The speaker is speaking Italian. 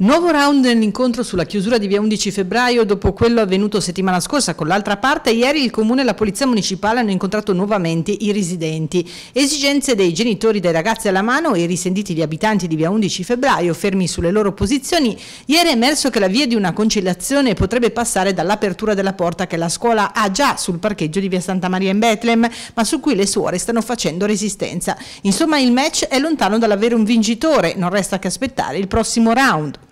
Nuovo round nell'incontro sulla chiusura di via 11 febbraio dopo quello avvenuto settimana scorsa con l'altra parte, ieri il comune e la polizia municipale hanno incontrato nuovamente i residenti. Esigenze dei genitori dei ragazzi alla mano e risentiti gli abitanti di via 11 febbraio fermi sulle loro posizioni, ieri è emerso che la via di una conciliazione potrebbe passare dall'apertura della porta che la scuola ha già sul parcheggio di via Santa Maria in Bethlehem, ma su cui le suore stanno facendo resistenza. Insomma il match è lontano dall'avere un vincitore, non resta che aspettare il prossimo round.